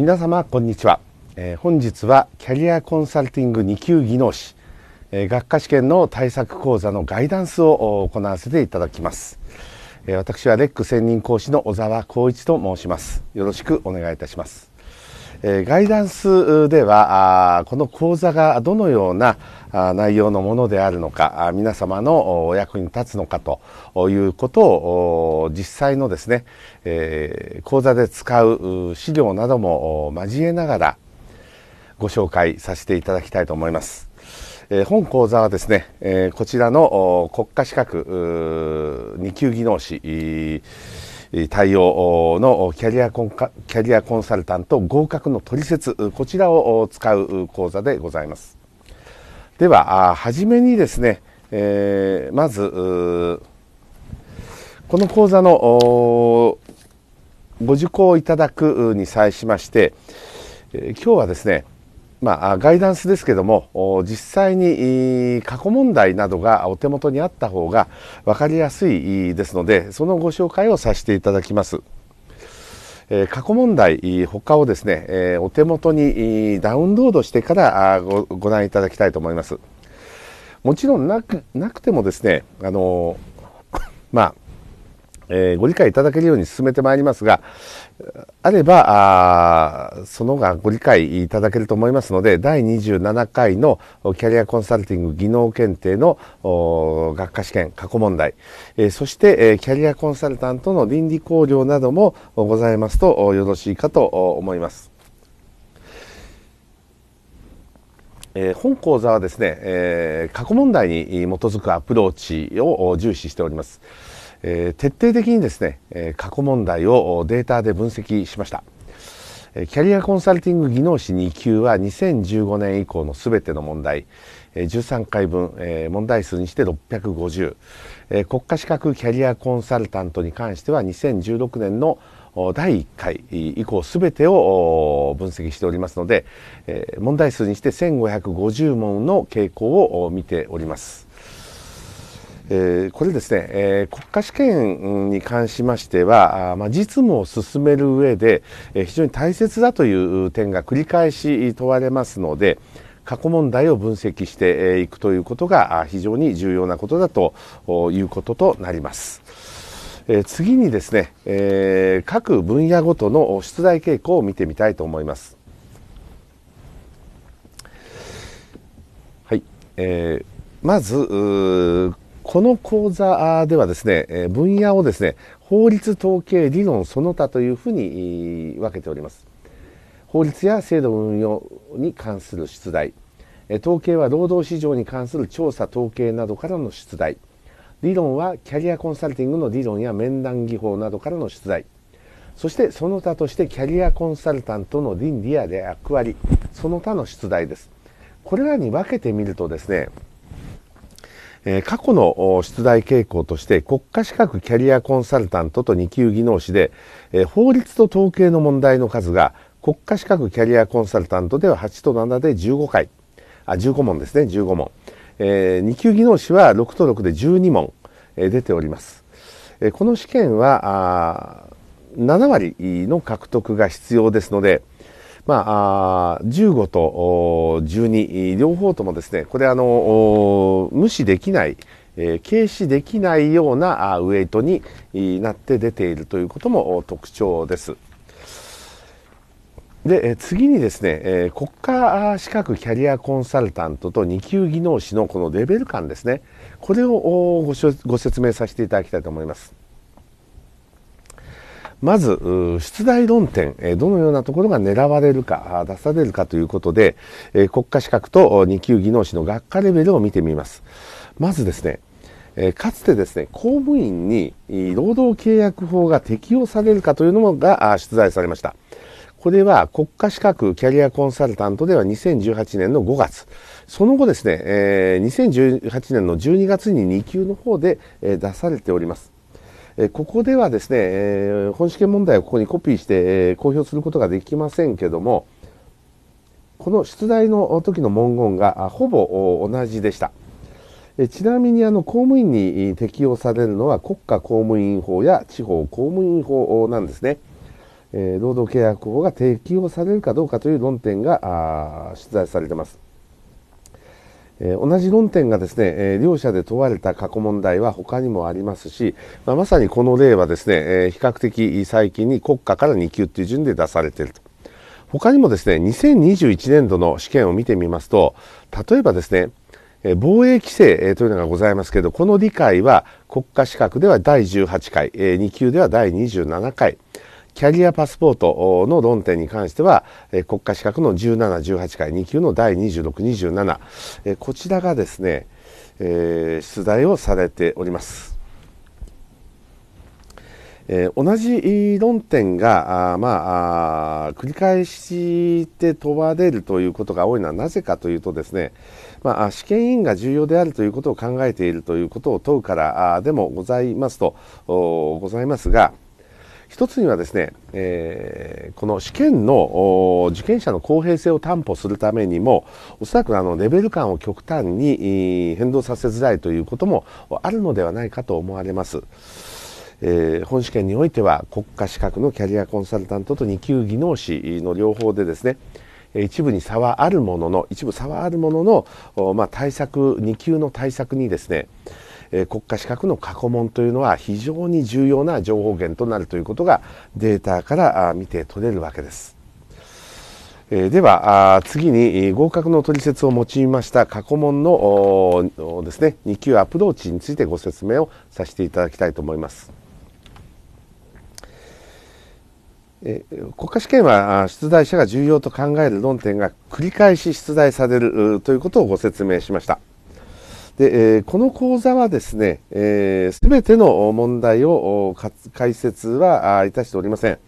皆様こんにちは、えー、本日はキャリアコンサルティング2級技能士、えー、学科試験の対策講座のガイダンスを行わせていただきます、えー、私はレック専任講師の小沢光一と申しますよろしくお願いいたしますえガイダンスではこの講座がどのような内容のものであるのか皆様のお役に立つのかということを実際のですね、え講座で使う資料なども交えながらご紹介させていただきたいと思います。え本講座はですね、えこちらの国家資格2級技能士、対応のキャリアコンキャリアコンサルタント合格の取説こちらを使う講座でございますでは初めにですね、えー、まずこの講座のご受講いただくに際しまして、今日はですねまあ、ガイダンスですけども実際に過去問題などがお手元にあった方が分かりやすいですのでそのご紹介をさせていただきます。過去問題他をですねお手元にダウンロードしてからご覧いただきたいと思います。もちろんなくなくてもですねあのまあえー、ご理解いただけるように進めてまいりますが、あれば、あそのがご理解いただけると思いますので、第27回のキャリアコンサルティング技能検定の学科試験過去問題、えー、そして、えー、キャリアコンサルタントの倫理考慮などもございますとよろしいかと思います。えー、本講座はですね、え過去問題に基づくアプローチを重視しております。え徹底的にですね、え過去問題をデータで分析しました。キャリアコンサルティング技能士2級は2015年以降の全ての問題13回分問題数にして650国家資格キャリアコンサルタントに関しては2016年の第1回以降全てを分析しておりますので問題数にして1550問の傾向を見ております。えこれですね、え国家試験に関しましては、ま実務を進める上で、え非常に大切だという点が繰り返し問われますので、過去問題を分析していくということが非常に重要なことだということとなります。次にですね、え各分野ごとの出題傾向を見てみたいと思います。はい、えまずこの講座ではですね、分野をですね、法律統計理論その他というふうに分けております。法律や制度運用に関する出題、統計は労働市場に関する調査統計などからの出題、理論はキャリアコンサルティングの理論や面談技法などからの出題、そしてその他としてキャリアコンサルタントの倫理や役割、その他の出題です。これらに分けてみるとですね、え過去の出題傾向として国家資格キャリアコンサルタントと2級技能士で、え法律と統計の問題の数が国家資格キャリアコンサルタントでは8と7で15回あ15問ですね15問、えー、2級技能士は6と6で12問、え出ております、えこの試験はあ7割の獲得が必要ですので、まあ、15と12両方ともですねこれあの無視できない、え軽視できないようなウエイトになって出ているということも特徴です。で次にですね、え国家資格キャリアコンサルタントと2級技能士のこのレベル感ですねこれをごご説明させていただきたいと思います。まず、出題論点、どのようなところが狙われるか、出されるかということで、国家資格と2級技能士の学科レベルを見てみます。まずですね、かつてですね、公務員に労働契約法が適用されるかというのが出題されました。これは国家資格キャリアコンサルタントでは2018年の5月。その後ですね、2018年の12月に2級の方で出されております。ここではですね、え本試験問題をここにコピーして、え公表することができませんけども、この出題の時の文言がほぼ同じでした。えちなみにあの公務員に適用されるのは国家公務員法や地方公務員法なんですね。え労働契約法が適用されるかどうかという論点が出題されてます。え同じ論点がですね、え両者で問われた過去問題は他にもありますし、まあ、まさにこの例はですね、え比較的最近に国家から2級っていう順で出されていると。他にもですね、2021年度の試験を見てみますと、例えばですね、防衛規制というのがございますけど、この理解は国家資格では第18回、2級では第27回、キャリアパスポートの論点に関しては、え国家資格の17、18回2級の第26、27、えこちらがですね、え出題をされております。え同じ論点があまあ繰り返して問われるということが多いのはなぜかというとですね、まあ、試験委員が重要であるということを考えているということを問うからでもございますとございますが。一つにはですね、えー、この試験の受験者の公平性を担保するためにもおそらくあのレベル感を極端に変動させづらいということもあるのではないかと思われます。えー、本試験においては国家資格のキャリアコンサルタントと2級技能士の両方でですね一部に差はあるものの一部差はあるものの、まあ、対策2級の対策にですねえ国家資格の過去問というのは非常に重要な情報源となるということがデータから見て取れるわけです。では次に合格の取説を用いました過去問のですね2級アプローチについてご説明をさせていただきたいと思います。国家試験は出題者が重要と考える論点が繰り返し出題されるということをご説明しました。で、えこの講座はですね、す、えー、べ、ての問題を解説はいたしておりません。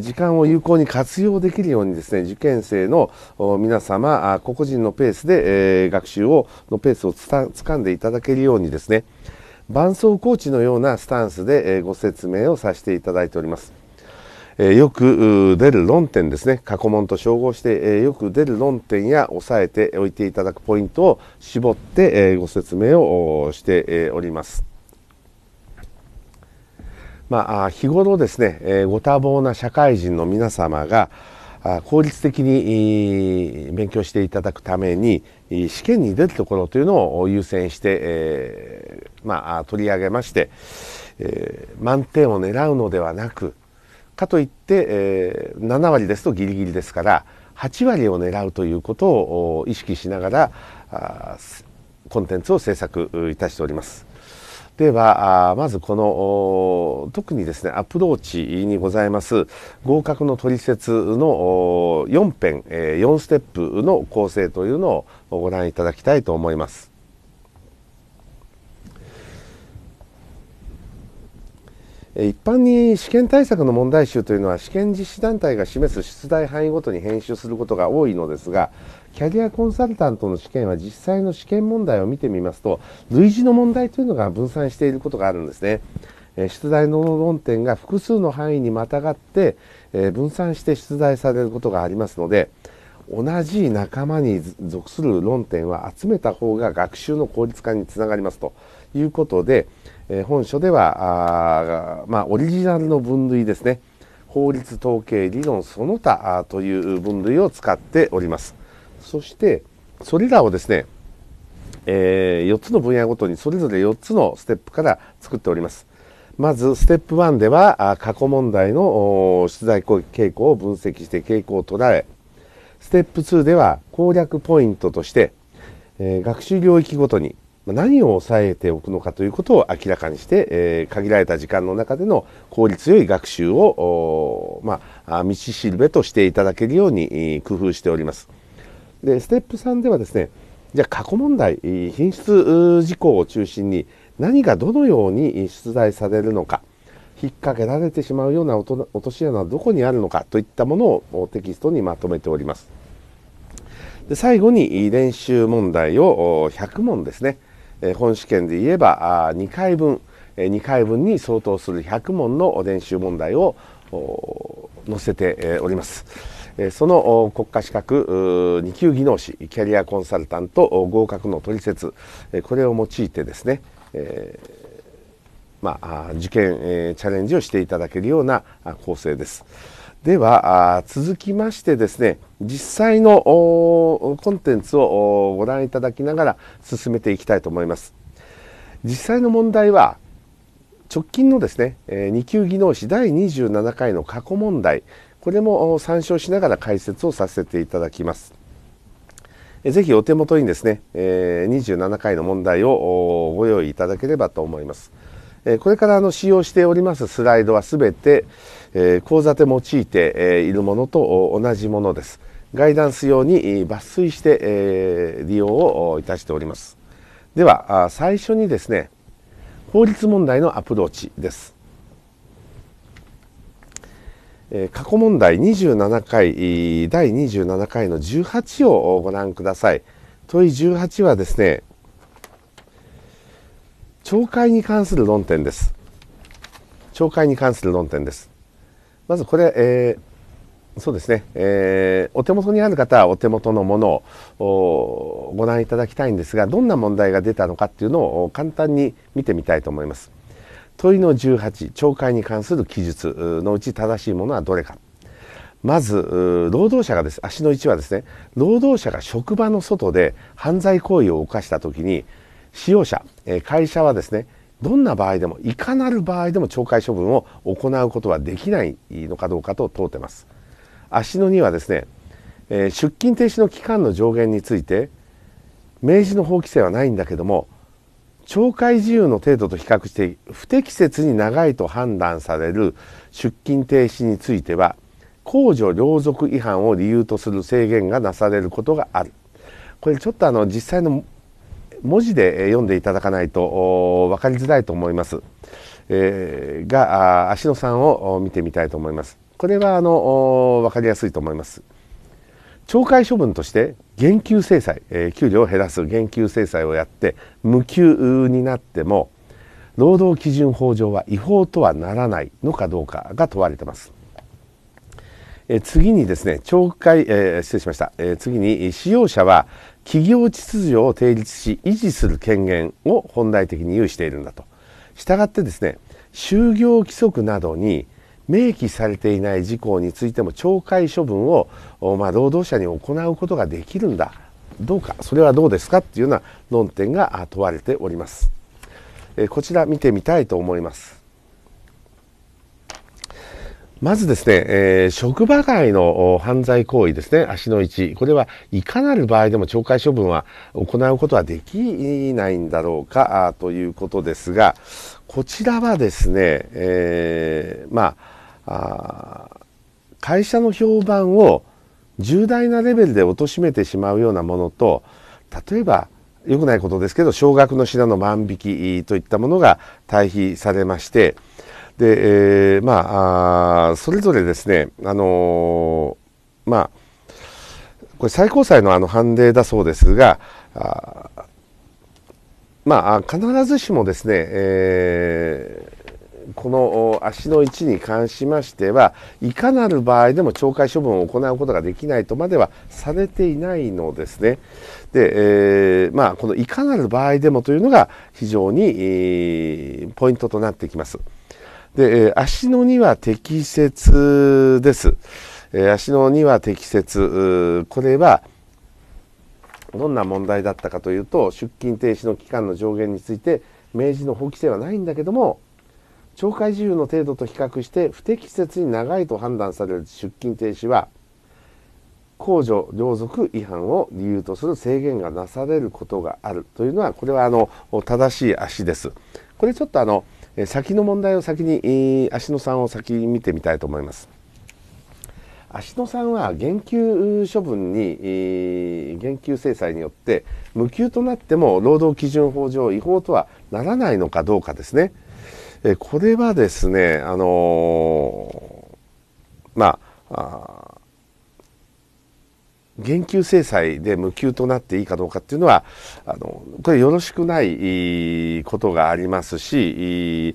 時間を有効に活用できるようにですね、受験生の皆様、個々人のペースで、え学習を、のペースをつた掴んでいただけるようにですね、伴走コーチのようなスタンスでご説明をさせていただいております。えよく出る論点ですね過去問と照合して、えよく出る論点や押さえておいていただくポイントを絞って、えご説明をしております。まあ、日頃ですね、えご多忙な社会人の皆様が効率的に勉強していただくために試験に出るところというのを優先して、えまあ、取り上げまして、え満点を狙うのではなくかといって、えー、7割ですとギリギリですから8割を狙うということを意識しながらコンテンツを制作いたしております。ではまずこの特にですねアプローチにございます合格の取説の4編4ステップの構成というのをご覧いただきたいと思います。一般に試験対策の問題集というのは試験実施団体が示す出題範囲ごとに編集することが多いのですがキャリアコンサルタントの試験は実際の試験問題を見てみますと類似の問題というのが分散していることがあるんですね。出題の論点が複数の範囲にまたがって分散して出題されることがありますので同じ仲間に属する論点は集めた方が学習の効率化につながりますということでえ本書ではあ、まあ、オリジナルの分類ですね法律統計理論その他という分類を使っておりますそしてそれらをですね、えー、4つの分野ごとにそれぞれ4つのステップから作っておりますまずステップ1では過去問題の出題傾向を分析して傾向を捉えステップ2では攻略ポイントとして、え学習領域ごとに何を抑えておくのかということを明らかにして、えー、限られた時間の中での効率よい学習を、まあ、道しるべとしていただけるように工夫しております。でステップ3ではですねじゃあ過去問題品質事項を中心に何がどのように出題されるのか引っ掛けられてしまうような落とし穴はどこにあるのかといったものをテキストにまとめております。で最後に練習問題を100問ですね。本試験で言えば2回分2回分に相当する100問の練習問題を載せております。その国家資格2級技能士キャリアコンサルタント合格の取説これを用いてですね、えまあ、受験、えチャレンジをしていただけるような構成です。では続きましてですね実際のコンテンツをご覧いただきながら進めていきたいと思います。実際の問題は直近のですね、え2級技能士第27回の過去問題これも参照しながら解説をさせていただきます。ぜひお手元にですね、27回の問題をご用意いただければと思います。これからの使用しておりますスライドはすべて講座で用いているものと同じものです。ガイダンス用に抜粋して、え利用をいたしております。では最初にですね法律問題のアプローチです。過去問題27回第27回の18をご覧ください。問い18はですね懲戒に関する論点です。懲戒に関する論点です。まずこれ、えーそうですね、えー、お手元にある方はお手元のものをご覧いただきたいんですがどんな問題が出たのかっていうのを簡単に見てみたいと思います。問いの18懲戒に関する記述のうち正しいものはどれかまず労働者がです足の1はですね労働者が職場の外で犯罪行為を犯した時に使用者会社はですねどんな場合でもいかなる場合でも懲戒処分を行うことはできないのかどうかと問うてます。足の2はですね、えー、出勤停止の期間の上限について明示の法規制はないんだけども懲戒自由の程度と比較して不適切に長いと判断される出勤停止については公序良俗違反を理由とする制限がなされることがあるこれちょっとあの実際の文字で読んでいただかないと分かりづらいと思います、えー、が足の3を見てみたいと思いますこれはあの分かりやすいと思います。懲戒処分として減給制裁、えー、給料を減らす減給制裁をやって無給になっても労働基準法上は違法とはならないのかどうかが問われてます。えー、次にですね懲戒、えー、失礼しました、え次に使用者は企業秩序を定立し維持する権限を本来的に有しているんだと。したがってですね就業規則などに明記されていない事項についても懲戒処分を、まあ、労働者に行うことができるんだどうかそれはどうですかっていうような論点が問われております。こちら見てみたいと思います。まずですね、えー、職場外の犯罪行為ですね、足の位置。これはいかなる場合でも懲戒処分は行うことはできないんだろうかということですが、こちらはですね、えー、まあ、あ会社の評判を重大なレベルで貶めてしまうようなものと例えばよくないことですけど少額の品の万引きといったものが対比されましてで、えー、まあそれぞれですねあのー、まあこれ最高裁のあの判例だそうですがまあ必ずしもですね、えーこの足の位置に関しましてはいかなる場合でも懲戒処分を行うことができないとまではされていないのですね。で、えー、まあ、このいかなる場合でもというのが非常に、えー、ポイントとなってきます。で、え足の2は適切です。え足の2は適切。これは、どんな問題だったかというと出勤停止の期間の上限について明示の法規制はないんだけども懲戒事由の程度と比較して不適切に長いと判断される出勤停止は公助領属違反を理由とする制限がなされることがあるというのはこれはあの正しい足です。これちょっとあの先の問題を先に足の3を先に見てみたいと思います。芦野さんは減給処分に減給制裁によって無給となっても労働基準法上違法とはならないのかどうかですねえこれはですね、あのー、まあ、減給制裁で無給となっていいかどうかっていうのは、あの、これよろしくないことがありますし、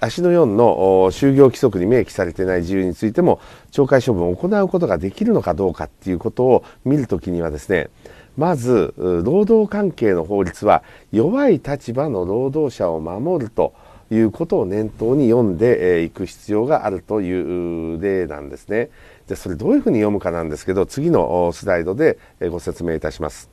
足の4の就業規則に明記されてない自由についても、懲戒処分を行うことができるのかどうかっていうことを見るときにはですね、まず、労働関係の法律は弱い立場の労働者を守ると、いうことを念頭に読んでいく必要があるという例なんですね。でそれどういうふうに読むかなんですけど次のスライドでご説明いたします。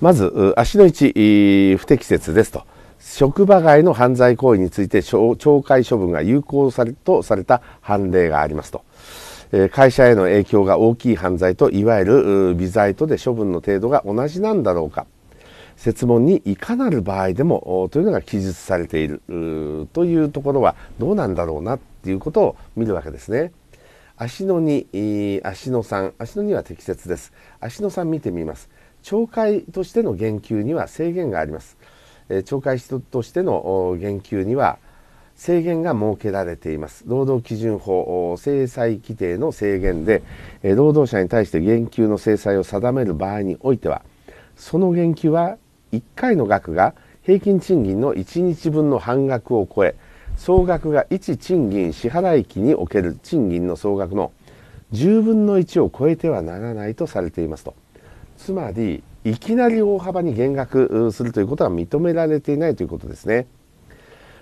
まず足の位置、不適切ですと。職場外の犯罪行為について懲戒処分が有効されとされた判例がありますと。会社への影響が大きい犯罪といわゆる微罪とで処分の程度が同じなんだろうか設問にいかなる場合でもというのが記述されているというところはどうなんだろうなっていうことを見るわけですね。足の2、足の3、足の2は適切です。足の3見てみます。懲戒としての言及には制限があります。懲戒としての言及には制限が設けられています労働基準法制裁規定の制限で労働者に対して言及の制裁を定める場合においてはその言及は1回の額が平均賃金の1日分の半額を超え総額が1賃金支払期における賃金の総額の10分の1を超えてはならないとされていますとつまりいきなり大幅に減額するということは認められていないということですね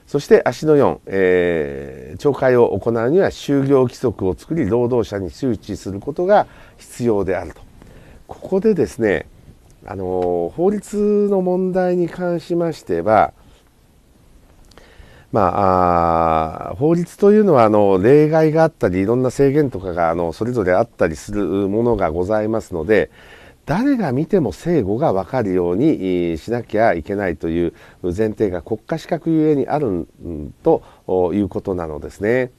そして足の4、えー、懲戒を行うには就業規則を作り労働者に周知することが必要であるとここでですねあの法律の問題に関しましては、まあ、法律というのはあの例外があったりいろんな制限とかがあのそれぞれあったりするものがございますので誰が見ても正誤が分かるようにしなきゃいけないという前提が国家資格ゆえにあるということなのですね。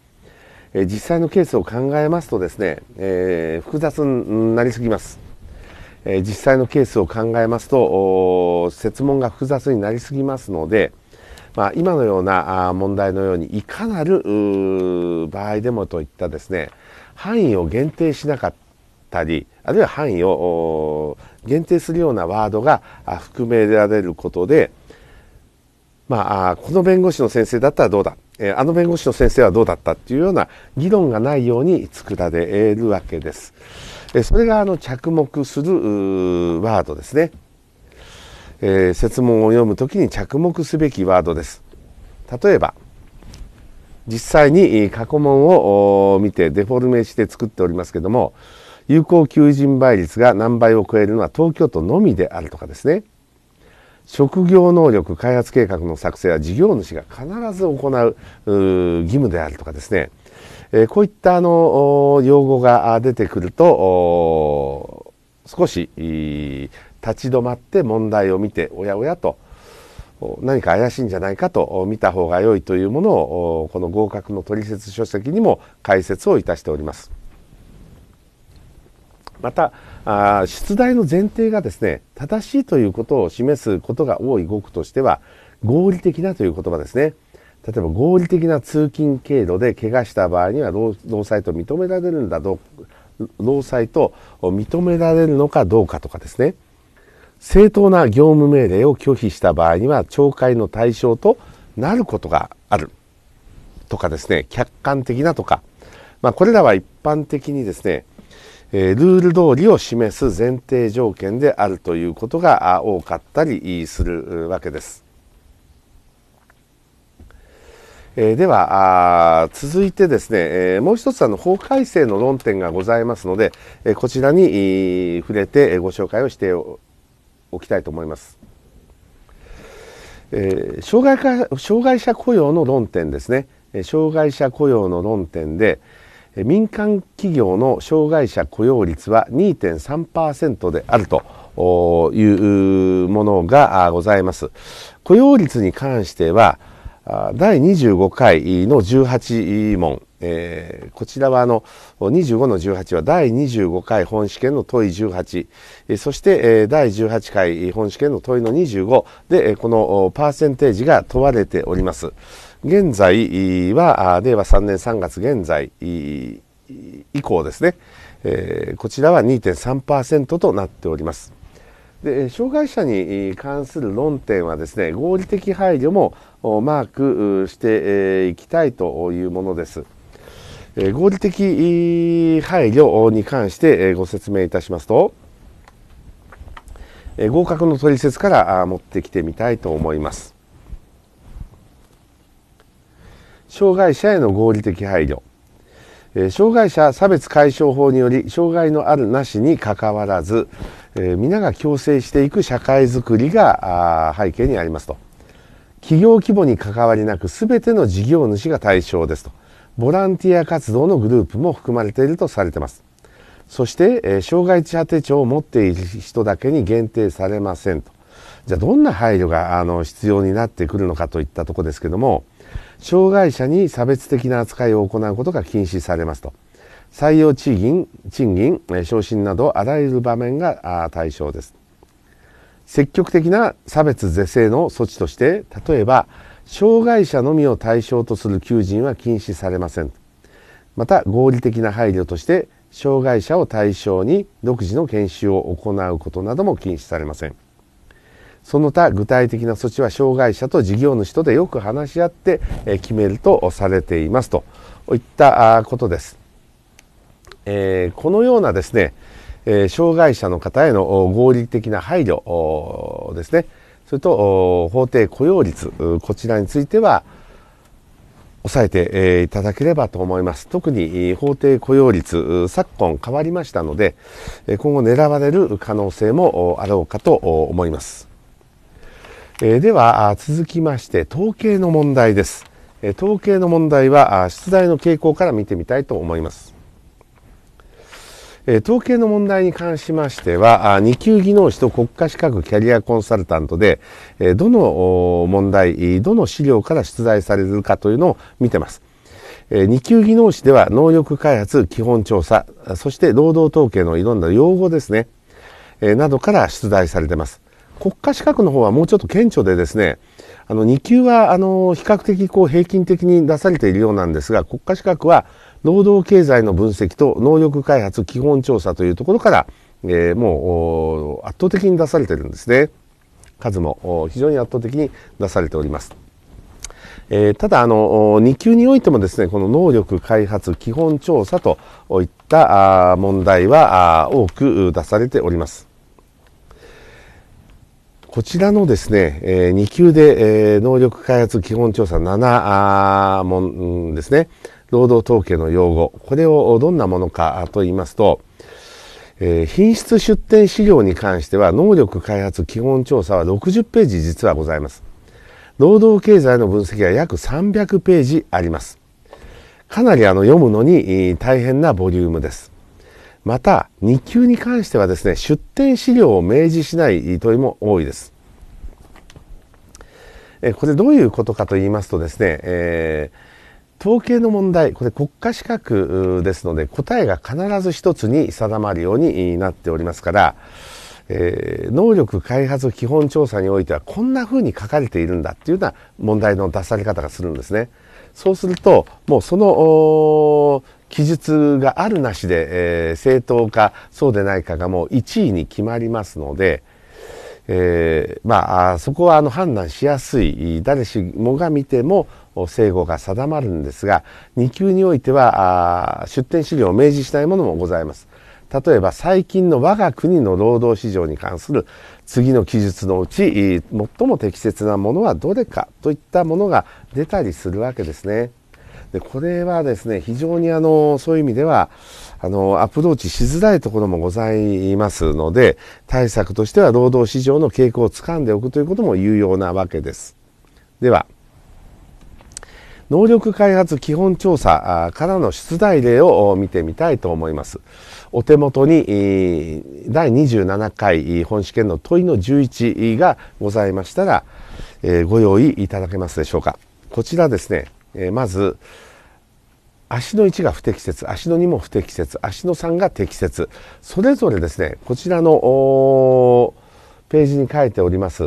実際のケースを考えますとですね、えー、複雑になりすぎます。え実際のケースを考えますと設問が複雑になりすぎますので、まあ、今のような問題のようにいかなる場合でもといったですね範囲を限定しなかったりあるいは範囲を限定するようなワードが含められることで、まあ、この弁護士の先生だったらどうだあの弁護士の先生はどうだったっていうような議論がないように作られるわけです。それがあの着目するワードですね、えー、説問を読むきに着目すべきワードです例えば実際に過去問を見てデフォルメして作っておりますけども有効求人倍率が何倍を超えるのは東京都のみであるとかですね職業能力開発計画の作成は事業主が必ず行う義務であるとかですねえこういったあの用語が出てくると少し立ち止まって問題を見ておやおやと何か怪しいんじゃないかと見た方が良いというものをこの合格の取説書籍にも解説をいたしております。また出題の前提がですね正しいということを示すことが多い語句としては合理的なという言葉ですね。例えば合理的な通勤経路で怪我した場合には労災と認められるんだど労災と認められるのかどうかとかですね正当な業務命令を拒否した場合には懲戒の対象となることがあるとかですね客観的なとか、まあ、これらは一般的にですね、えルール通りを示す前提条件であるということが多かったりするわけです。えー、ではあ続いてですね、えー、もう一つあの法改正の論点がございますので、えー、こちらに、触れてご紹介をしておきたいと思います。えー、障害か障害者雇用の論点ですね、えー、障害者雇用の論点で、えー、民間企業の障害者雇用率は2.3%であるというものがございます。雇用率に関しては第25回の18問、えー、こちらはあの25の18は第25回本試験の問い18、そして、第18回本試験の問いの25で、このパーセンテージが問われております。現在は令和3年3月現在以降ですね、えー、こちらは2.3%となっております。で障害者に関する論点はですね合理的配慮もマークしていきたいというものです。合理的配慮に関してご説明いたしますと合格の取説から持ってきてみたいと思います。障害者への合理的配慮障害者差別解消法により障害のあるなしにかかわらずえ皆が共生していく社会づくりが背景にありますと企業規模に関わりなく全ての事業主が対象ですとボランティア活動のグループも含まれているとされてますそして、え障害者手帳を持っている人だけに限定されませんとじゃあどんな配慮があの必要になってくるのかといったとこですけども障害者に差別的な扱いを行うことが禁止されますと。採用賃金賃金昇進などあらゆる場面が対象です積極的な差別是正の措置として例えば障害者のみを対象とする求人は禁止されませんまた合理的な配慮として障害者を対象に独自の研修を行うことなども禁止されませんその他具体的な措置は障害者と事業主とでよく話し合って決めるとされていますといったことですえこのようなですね、え障害者の方への合理的な配慮ですねそれと法定雇用率こちらについては抑えていただければと思います特に法定雇用率昨今変わりましたので今後狙われる可能性もあろうかと思いますでは続きまして統計の問題です統計の問題は出題の傾向から見てみたいと思います統計の問題に関しましては、2級技能士と国家資格キャリアコンサルタントで、どの問題、どの資料から出題されるかというのを見てます。2級技能士では能力開発基本調査、そして労働統計のいろんな用語ですね、などから出題されてます。国家資格の方はもうちょっと顕著でですね、あの2級はあの比較的こう平均的に出されているようなんですが、国家資格は労働経済の分析と能力開発基本調査というところから、えー、もう圧倒的に出されてるんですね。数も非常に圧倒的に出されております。えー、ただあの2級においてもですねこの能力開発基本調査といった問題は多く出されております。こちらのですね、え2級で、え能力開発基本調査7問ですね、労働統計の用語これをどんなものかと言いますと、えー、品質出展資料に関しては能力開発基本調査は60ページ実はございます労働経済の分析は約300ページありますかなりあの読むのに大変なボリュームですまた日給に関してはですね出店資料を明示しない問いも多いですこれどういうことかと言いますとですね、えー統計の問題、これ国家資格ですので、答えが必ず一つに定まるようになっておりますから、えー、能力開発基本調査においてはこんな風に書かれているんだっていうような問題の出され方がするんですね。そうすると、もうその記述があるなしで、えー、正当かそうでないかがもう1位に決まりますので、えー、まあそこはあの判断しやすい誰しもが見ても正誤が定まるんですが2級においては出典資料を明示したいものもございます。例えば最近の我が国の労働市場に関する次の記述のうち最も適切なものはどれかといったものが出たりするわけですね。でこれはですね非常にあのそういう意味ではあのアプローチしづらいところもございますので対策としては労働市場の傾向をつかんでおくということも有用なわけです。では能力開発基本調査からの出題例を見てみたいと思います。お手元に第27回本試験の問いの11がございましたら、ご用意いただけますでしょうか。こちらですね、まず、足の1が不適切、足の2も不適切、足の3が適切。それぞれですね、こちらのページに書いております、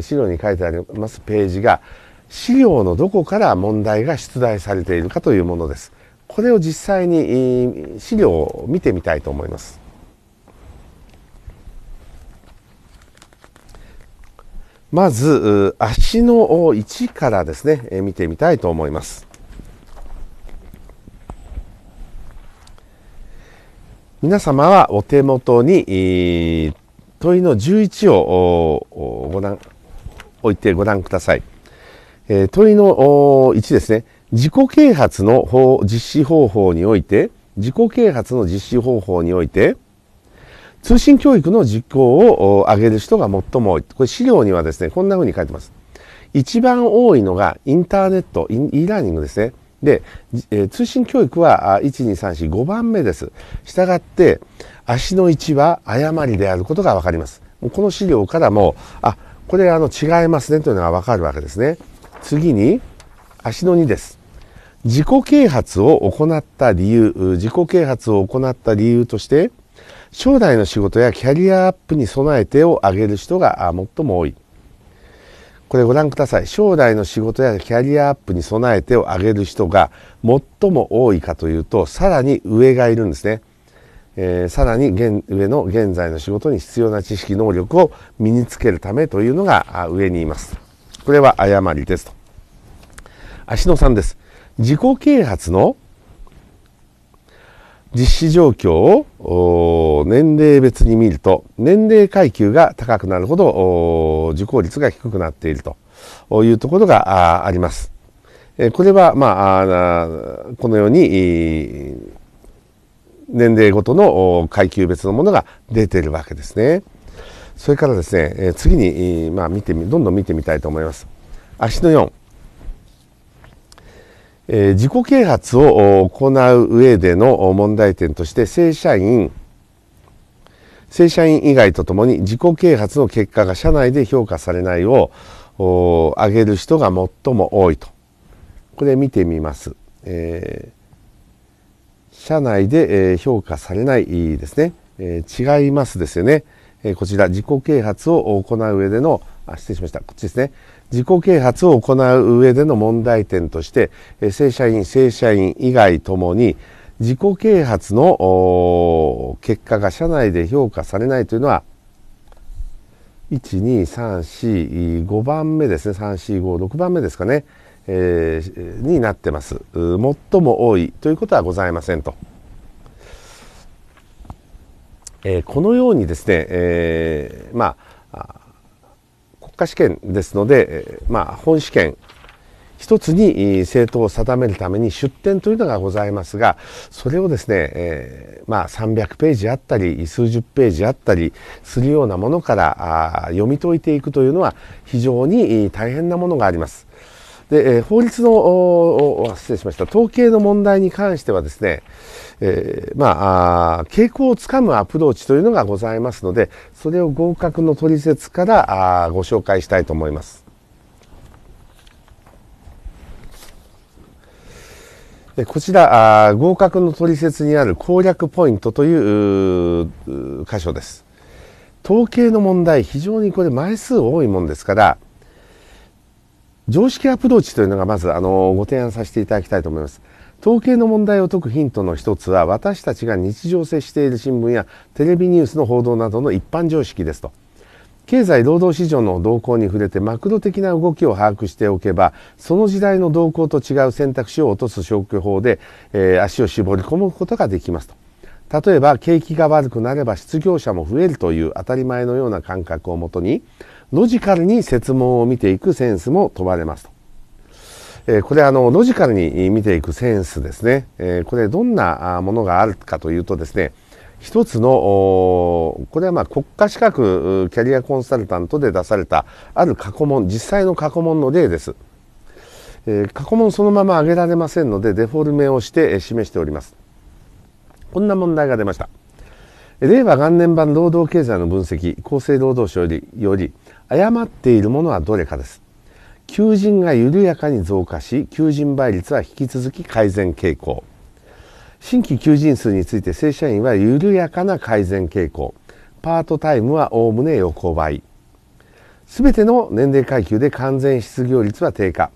資料に書いてありますページが、資料のどこから問題が出題されているかというものです。これを実際に資料を見てみたいと思います。まず足の位置からですね見てみたいと思います。皆様はお手元に問いの11をご覧置いてご覧ください。えー、問いの1ですね。自己啓発の方実施方法において、自己啓発の実施方法において、通信教育の実行を上げる人が最も多い。これ資料にはですね、こんな風に書いてます。一番多いのがインターネット、e ラーニングですね。で、えー、通信教育は1、2、3、4、5番目です。したがって、足の位置は誤りであることがわかります。この資料からも、あ、これあの違いますねというのがわかるわけですね。次に足の2です。自己啓発を行った理由、自己啓発を行った理由として、将来の仕事やキャリアアップに備えてを挙げる人が最も多い。これご覧ください。将来の仕事やキャリアアップに備えてを挙げる人が最も多いかというと、さらに上がいるんですね。えー、さらに現上の現在の仕事に必要な知識能力を身につけるためというのが上にいます。これは誤りですと。足野さんです。自己啓発の実施状況を年齢別に見ると年齢階級が高くなるほど受講率が低くなっているというところがあります。これは、まあ、このように年齢ごとの階級別のものが出ているわけですね。それからですね、え次に、まあ、見てみどんどん見てみたいと思います。足の4、えー、自己啓発を行う上での問題点として正社員正社員以外とともに自己啓発の結果が社内で評価されないを上げる人が最も多いとこれ見てみます、えー、社内で評価されないですね、えー、違いますですよねえこちら自己啓発を行う上でのあ失礼しましたこっちですね自己啓発を行う上での問題点として、え正社員正社員以外ともに自己啓発の結果が社内で評価されないというのは12345番目ですね3456番目ですかね、えー、になってます最も多いということはございませんと。えー、このようにですね、えー、まあ国家試験ですので、まあ、本試験一つに政党を定めるために出典というのがございますがそれをですね、えー、まあ、300ページあったり数十ページあったりするようなものから読み解いていくというのは非常に大変なものがあります。で、えー、法律の、失礼しました、統計の問題に関してはですね、えー、まああ、傾向をつかむアプローチというのがございますので、それを合格の取説からあご紹介したいと思います。こちら、合格の取説にある攻略ポイントという箇所です。統計の問題、非常にこれ枚数多いもんですから、常識アプローチというのがまずあのご提案させていただきたいと思います。統計の問題を解くヒントの一つは私たちが日常接している新聞やテレビニュースの報道などの一般常識ですと。経済労働市場の動向に触れてマクロ的な動きを把握しておけばその時代の動向と違う選択肢を落とす消去法で、えー、足を絞り込むことができますと。例えば景気が悪くなれば失業者も増えるという当たり前のような感覚をもとにロジカルに設問を見ていくセンスも問われますと。えー、これあのロジカルに見ていくセンスですね、えー、これどんなものがあるかというとですね一つのこれはまあ国家資格キャリアコンサルタントで出されたある過去問実際の過去問の例です。えー、過去問そのまま挙げられませんのでデフォルメをして示しております。こんな問題が出ました令和元年版労働経済の分析厚生労働省よりより誤っているものはどれかです求人が緩やかに増加し求人倍率は引き続き改善傾向新規求人数について正社員は緩やかな改善傾向パートタイムはおおむね横ばい全ての年齢階級で完全失業率は低下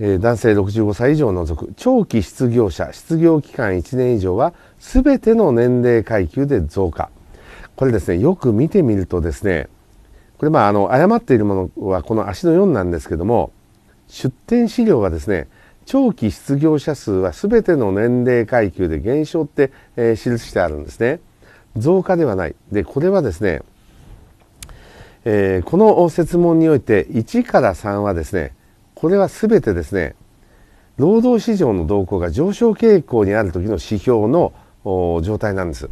男性65歳以上を除く長期失業者失業期間1年以上は全ての年齢階級で増加これですねよく見てみるとですねこれまああの誤っているものはこの足の4なんですけども出展資料がですね長期失業者数は全ての年齢階級で減少って、えー、記してあるんですね増加ではないでこれはですね、えー、この設問において1から3はですねこれはすべてですね労働市場の動向が上昇傾向にあるときの指標の状態なんです。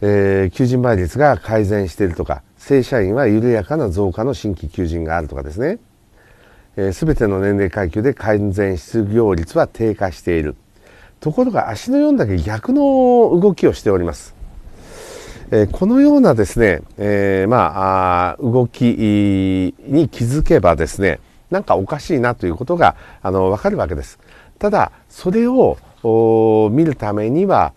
えー、求人倍率が改善しているとか正社員は緩やかな増加の新規求人があるとかですね、えー、全ての年齢階級で改善失業率は低下しているところが足の4だけ逆の動きをしております。えー、このようなですね、えー、まああ動きに気づけばですね、なんかおかしいなということがあのわかるわけです。ただそれを見るためには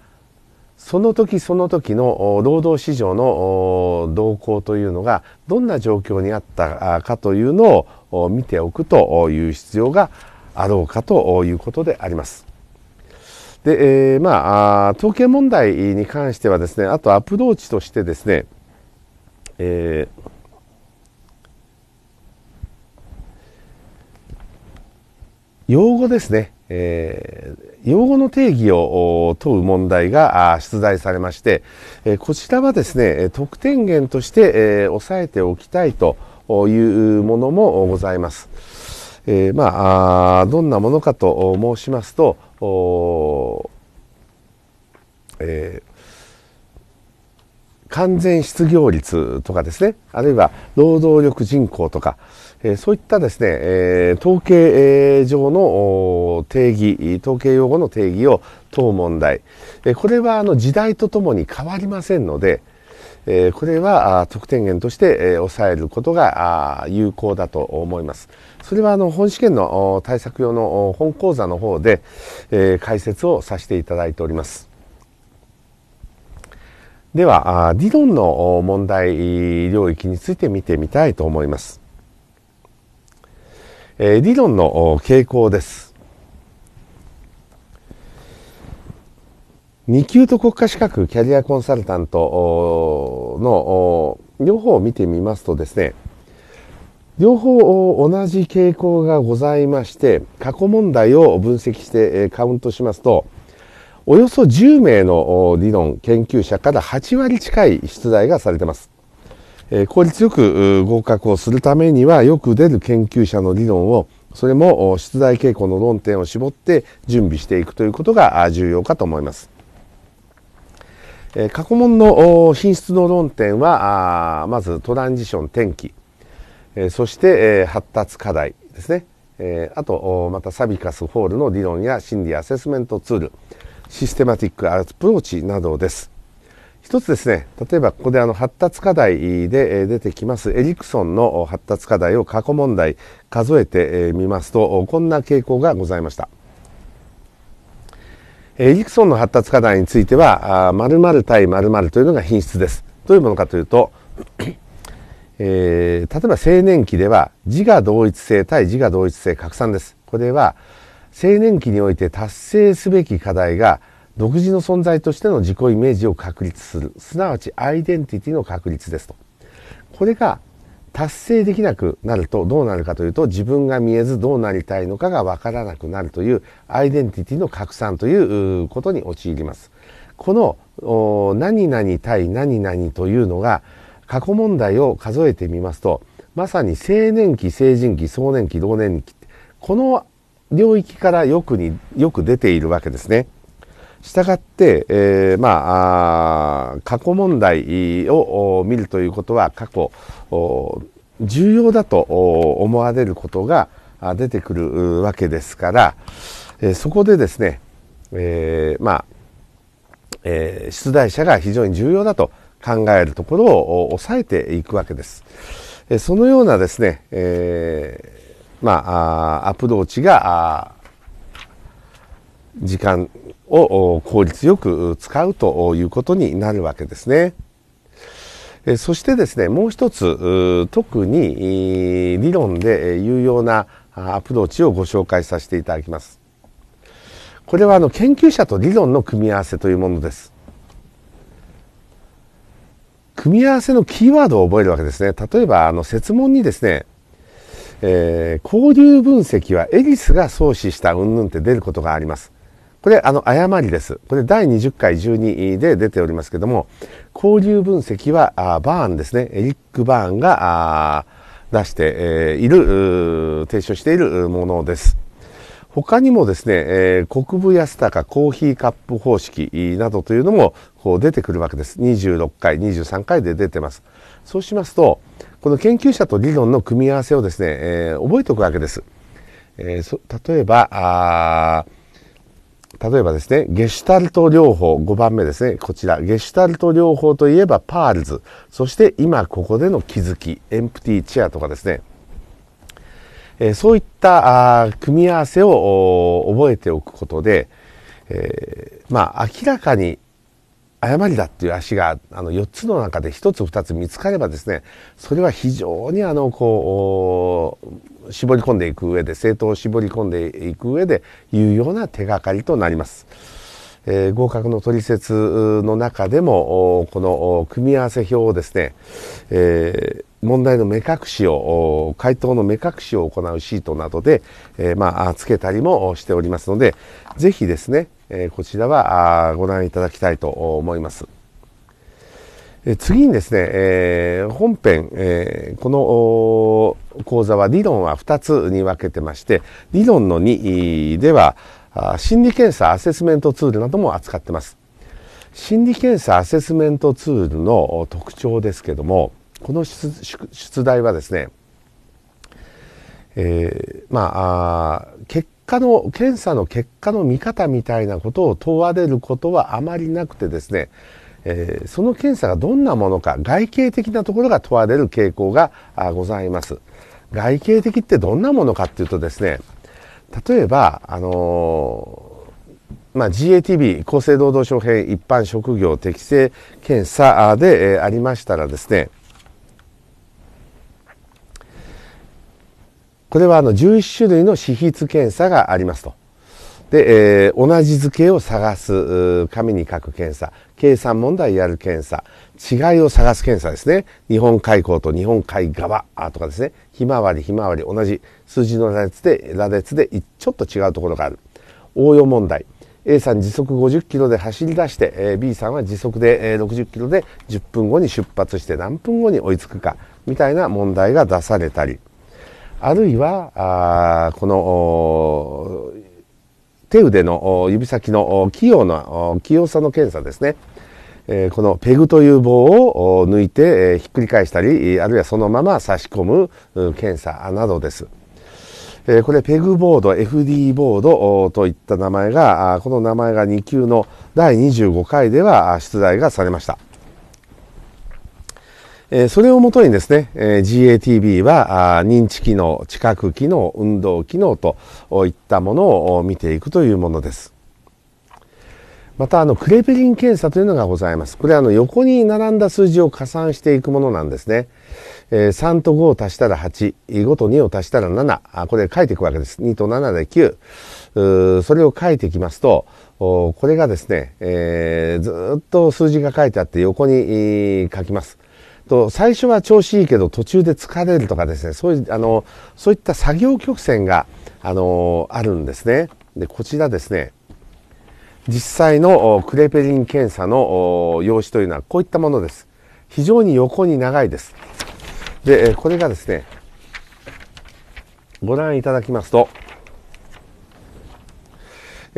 その時その時の労働市場の動向というのがどんな状況にあったかというのを見ておくという必要があろうかということであります。で、えー、まあ統計問題に関してはですねあとアプローチとしてですね、えー用語ですね、えー、用語の定義を問う問題が出題されまして、えこちらはですね、得点源として、えー、押さえておきたいというものもございます。えー、まあどんなものかと申しますと、完全失業率とかですね、あるいは労働力人口とか、えそういったですね、え統計上の定義、統計用語の定義を問う問題。えこれはあの時代とともに変わりませんので、えこれは得点源として、え抑えることが有効だと思います。それはあの本試験の対策用の本講座の方で、え解説をさせていただいております。では、理論の問題領域について見てみたいと思います。え理論の傾向です。2級と国家資格キャリアコンサルタントの両方を見てみますとですね両方同じ傾向がございまして過去問題を分析してカウントしますとおよそ10名の理論研究者から8割近い出題がされてます。え効率よく合格をするためにはよく出る研究者の理論をそれも出題傾向の論点を絞って準備していくということが重要かと思います。過去問の品質の論点はまずトランジション転機そして発達課題ですねあとまたサビカスホールの理論や心理アセスメントツールシステマティックアプローチなどです。一つですね例えばここであの発達課題で出てきますエリクソンの発達課題を過去問題数えてみますとこんな傾向がございました。エリクソンの発達課題については〇〇対〇〇というのが品質です。どういうものかというと、えー、例えば青年期では自我同一性対自我同一性拡散です。これは青年期において達成すべき課題が独自の存在としての自己イメージを確立するすなわちアイデンティティの確立ですとこれが達成できなくなるとどうなるかというと自分が見えずどうなりたいのかが分からなくなるというアイデンティティの拡散ということに陥ります。この何々対何々というのが過去問題を数えてみますとまさに青年期成人期壮年期老年期この領域からよくによく出ているわけですね。したがって、えー、まあ過去問題を見るということは過去重要だと思われることが出てくるわけですから、えー、そこでですね、えー、まあ、えー、出題者が非常に重要だと考えるところを抑えていくわけです。えそのようなですね、えまあアプローチが時間を効率よく使うということになるわけですね。そしてですね、もう一つ、特に理論で有用なアプローチをご紹介させていただきます。これはあの研究者と理論の組み合わせというものです。組み合わせのキーワードを覚えるわけですね。例えば、あの、説問にですね、えー、交流分析はエリスが創始した云々って出ることがあります。これ、あの、誤りです。これ、第20回12で出ておりますけども、交流分析は、あバーンですね。エリック・バーンが出して、えー、いる、提唱しているものです。他にもですね、えー、国分安高コーヒーカップ方式などというのもこう出てくるわけです。26回、23回で出てます。そうしますと、この研究者と理論の組み合わせをですね、えー、覚えておくわけです。えー、例えば、例えばですね、ゲシュタルト療法、5番目ですね、こちら、ゲシュタルト療法といえばパールズ、そして今ここでの気づき、エンプティチェアとかですね、えー、そういったあ組み合わせを覚えておくことで、えー、まあ明らかに誤りだっていう足があの4つの中で1つ2つ見つかればですねそれは非常にあのこう絞り込んでいく上で政党を絞り込んでいく上で有用な手がかりとなります。えー、合格の取説の中でもこの組み合わせ表をですね、えー、問題の目隠しを回答の目隠しを行うシートなどで、えー、まあ、つけたりもしておりますので是非ですね、えこちらはご覧いただきたいと思います。次にですね、えー、本編、えー、この講座は理論は2つに分けてまして、理論の2では、心理検査アセスメントツールなども扱ってます。心理検査アセスメントツールの特徴ですけども、この出題はですね、えー、まあ結果の検査の結果の見方みたいなことを問われることはあまりなくてですねえー、その検査がどんなものか外形的なところが問われる傾向がございます。外形的ってどんなものかっていうとですね例えば、あのー、まあ、GATB 厚生労働省編一般職業適正検査で、えー、ありましたらですねこれはあの11種類の脂質検査がありますと。で、えー、同じ図形を探す紙に書く検査計算問題やる検査違いを探す検査ですね日本海溝と日本海側とかですねひまわりひまわり同じ数字の羅列で羅列でちょっと違うところがある応用問題 A さん時速50キロで走り出して、え B さんは時速で、え60キロで10分後に出発して何分後に追いつくかみたいな問題が出されたりあるいはあこの手腕の指先の器用な器用さの検査ですね。このペグという棒を抜いて、ひっくり返したりあるいはそのまま差し込む検査などです。これペグボード FD ボードといった名前がこの名前が2級の第25回では出題がされました。それをもとにですね、GATB は認知機能、知覚機能、運動機能といったものを見ていくというものです。またあのクレペリン検査というのがございます。これはあの横に並んだ数字を加算していくものなんですね。え3と5を足したら8、5と2を足したら7、あこれ書いていくわけです。2と7で9。それを書いていきますと、これがですね、えずっと数字が書いてあって横に、書きます。と最初は調子いいけど途中で疲れるとかですねそういうあのそういった作業曲線があのあるんですね。でこちらですね実際のクレペリン検査の用紙というのはこういったものです。非常に横に長いです。でこれがですねご覧いただきますと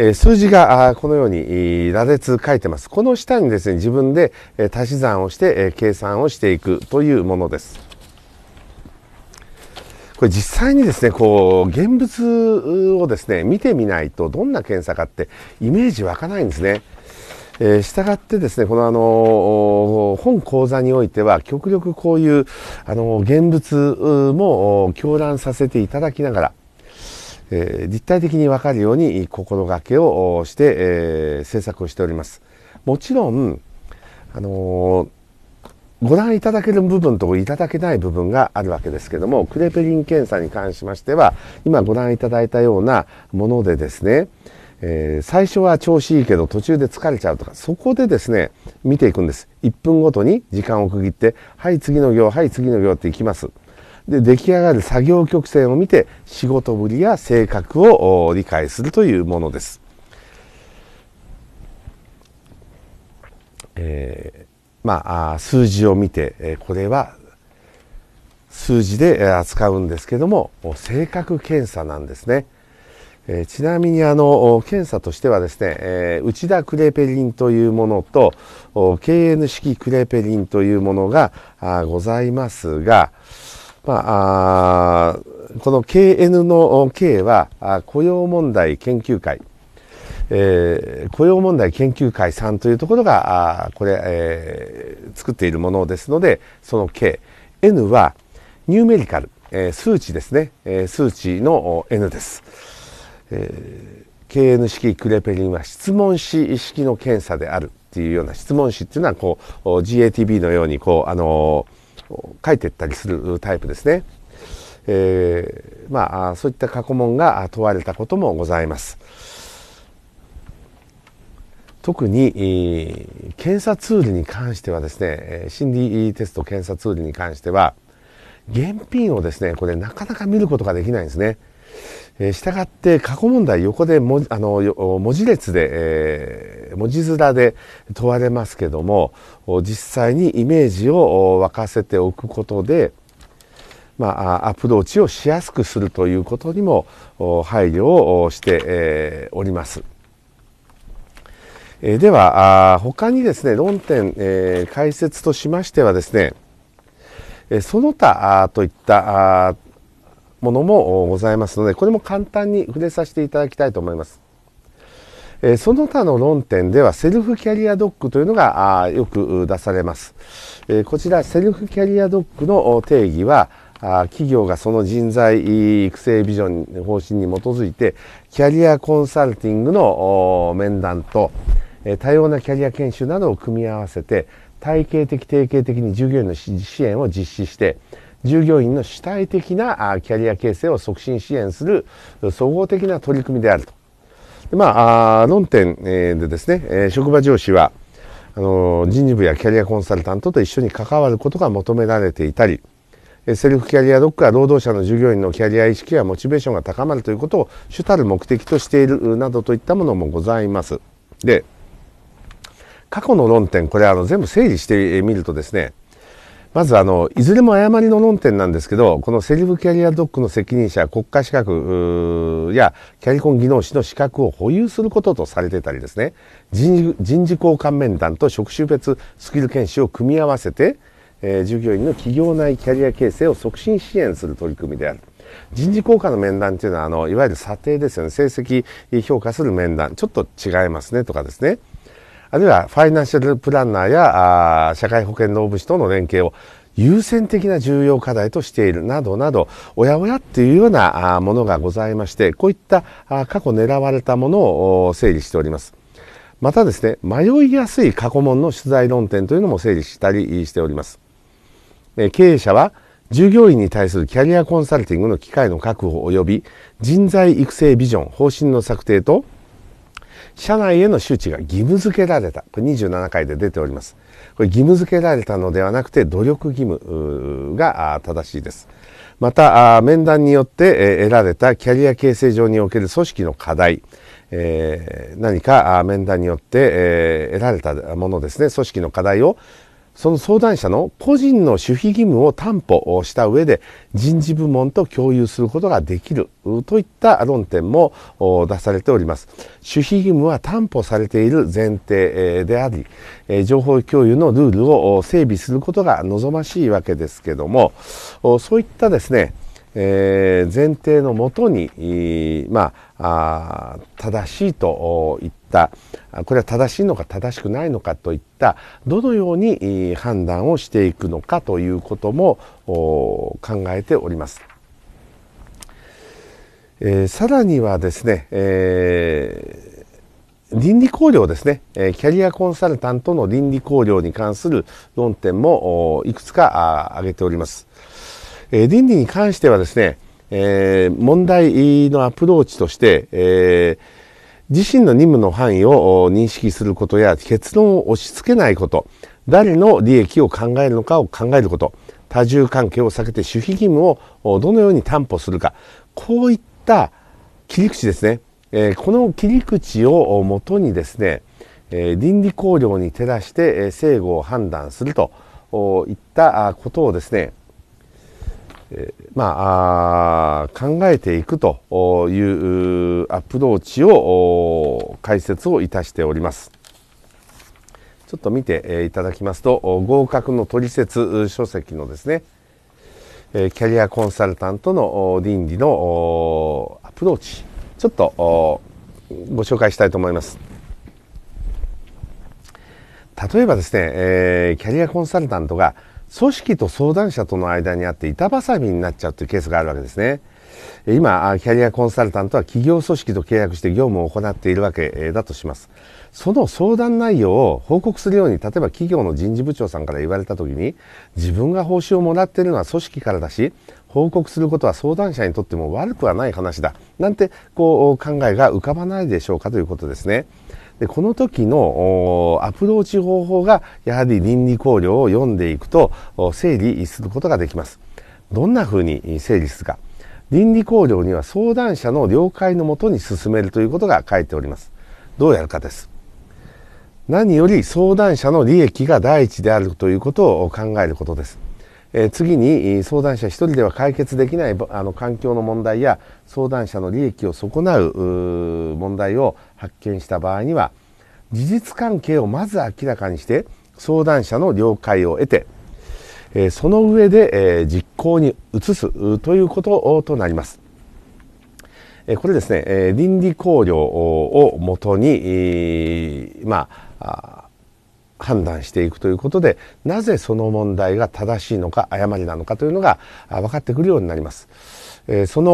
え数字がこのように羅列書いてます。この下にですね、自分で足し算をして、え計算をしていくというものです。これ実際にですね、こう、現物をですね、見てみないと、どんな検査かってイメージ湧かないんですね。えー、したがってですね、このあの、本講座においては、極力こういう、あの、現物も狂乱させていただきながら、え立体的に分かるように心がけをして、え制作をしております。もちろん、あのご覧いただける部分といただけない部分があるわけですけども、クレペリン検査に関しましては、今ご覧いただいたようなものでですね、えー、最初は調子いいけど途中で疲れちゃうとか、そこでですね、見ていくんです。1分ごとに時間を区切って、はい次の行、はい次の行っていきます。で出来上がる作業曲線を見て仕事ぶりや性格を理解するというものです。えー、まあ数字を見て、えこれは数字で扱うんですけども性格検査なんですね。えちなみにあの検査としてはですね、え内田クレペリンというものと KN 式クレペリンというものがございますが、まあ、この KN の K は、雇用問題研究会、えー、雇用問題研究会さんというところが、あこれ、えー、作っているものですので、その K。N は、ニューメリカル、えー、数値ですね、えー、数値の N です。えー、KN 式クレペリンは質問子式の検査であるっていうような質問子っていうのはこう GATB のようにこうあのー書いていったりするタイプですね。えー、まあそういった過去問が問われたこともございます。特に、えー、検査ツールに関してはですね、心理テスト検査ツールに関しては、現品をですね、これなかなか見ることができないんですね。えしたがって過去問題横で字あの文字列で、えー、文字面で問われますけども実際にイメージを沸かせておくことで、まあ、アプローチをしやすくするということにも配慮をして、えおります。えではあ他にですね論点、え解説としましてはですねその他といったものもございますのでこれも簡単に触れさせていただきたいと思います。えその他の論点ではセルフキャリアドッグというのがよく出されます。えこちらセルフキャリアドッグの定義は企業がその人材育成ビジョン方針に基づいてキャリアコンサルティングの面談と多様なキャリア研修などを組み合わせて体系的定型的に従業員の支援を実施して従業員の主体的なキャリア形成を促進支援する総合的な取り組みであると。でまあ、論点でですね、職場上司は、あの人事部やキャリアコンサルタントと一緒に関わることが求められていたりセルフキャリアドックは労働者の従業員のキャリア意識やモチベーションが高まるということを主たる目的としているなどといったものもございます。で過去の論点これあの全部整理してみるとですねまずあの、いずれも誤りの論点なんですけど、このセルフキャリアドッグの責任者、国家資格やキャリコン技能士の資格を保有することとされてたりですね、人事交換面談と職種別スキル研修を組み合わせて、えー、従業員の企業内キャリア形成を促進支援する取り組みである。人事効果の面談というのは、あの、いわゆる査定ですよね。成績評価する面談。ちょっと違いますねとかですね。あるいはファイナンシャルプランナーやあ社会保険労務士との連携を優先的な重要課題としているなどなどおやおやっていうようなものがございましてこういった過去狙われたものを整理しております。またですね迷いやすい過去問の取材論点というのも整理したりしております。経営者は従業員に対するキャリアコンサルティングの機会の確保及び人材育成ビジョン方針の策定と社内への周知が義務付けられたこれ27回で出ておりますこれ義務付けられたのではなくて努力義務が正しいですまた面談によって得られたキャリア形成上における組織の課題え何か面談によって、え得られたものですね組織の課題をその相談者の個人の守秘義務を担保した上で人事部門と共有することができるといった論点も出されております。守秘義務は担保されている前提であり、情報共有のルールを整備することが望ましいわけですけども、そういったですね、え前提のもとに、まああ正しいと言ったこれは正しいのか正しくないのかといったどのように判断をしていくのかということも考えております。えー、さらにはですね、えー、倫理考慮ですね、えキャリアコンサルタントの倫理考慮に関する論点もいくつか挙げております。え倫理に関してはですね、えー、問題のアプローチとして、えー自身の任務の範囲を認識することや結論を押し付けないこと誰の利益を考えるのかを考えること多重関係を避けて守秘義務をどのように担保するかこういった切り口ですね、えこの切り口をもとにですね、え倫理考慮に照らして正誤を判断するといったことをですねまあ、考えていくというアプローチを解説をいたしております。ちょっと見ていただきますと合格の取説書籍のですねキャリアコンサルタントの倫理のアプローチちょっとご紹介したいと思います。例えばですね、キャリアコンサルタントが組織と相談者との間にあって板挟みになっちゃうというケースがあるわけですね。今キャリアコンサルタントは企業組織と契約して業務を行っているわけだとしますその相談内容を報告するように例えば企業の人事部長さんから言われた時に自分が報酬をもらっているのは組織からだし報告することは相談者にとっても悪くはない話だなんてこう考えが浮かばないでしょうかということですね。でこの時のアプローチ方法がやはり倫理考慮を読んでいくと整理することができます。どんなふうに整理するか倫理考慮には相談者の了解のもとに進めるということが書いております。どうやるかです。何より相談者の利益が第一であるということを考えることです。え次に相談者一人では解決できないあの環境の問題や相談者の利益を損なう問題を発見した場合には事実関係をまず明らかにして相談者の了解を得て、えその上で、え実行に移すということとなります。えこれですね、え倫理考慮をもとに、まあ判断していくということでなぜその問題が正しいのか誤りなのかというのが分かってくるようになります。えその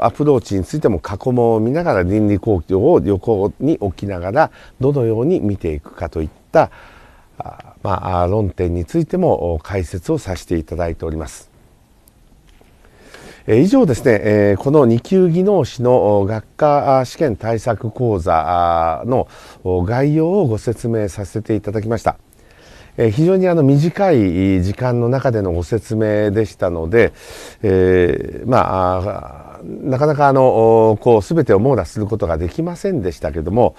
アプローチについても過去問を見ながら倫理公共を横に置きながらどのように見ていくかといったあ、まあ、論点についても解説をさせていただいております。以上ですね、えこの2級技能士の学科試験対策講座の概要をご説明させていただきました。非常にあの短い時間の中でのご説明でしたので、えー、まあなかなかあのこう全てを網羅することができませんでしたけども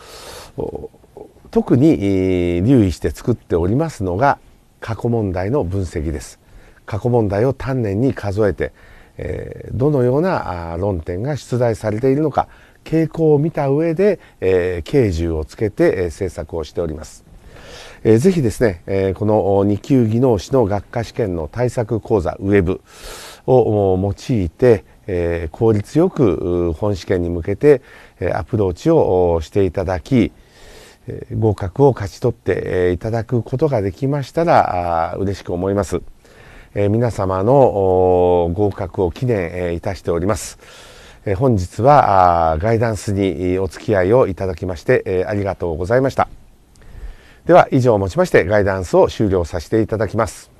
特に留意して作っておりますのが過去問題の分析です。過去問題を丹念に数えて、どのような論点が出題されているのか傾向を見た上で、えー、をつけて、え政策をしております。えー、ぜひですね、えー、この2級技能士の学科試験の対策講座ウェブを用いて、えー、効率よく本試験に向けてアプローチをしていただきえ合格を勝ち取っていただくことができましたら嬉しく思います。え皆様の合格を記念いたしております。本日はガイダンスにお付き合いをいただきましてありがとうございました。では以上をもちましてガイダンスを終了させていただきます。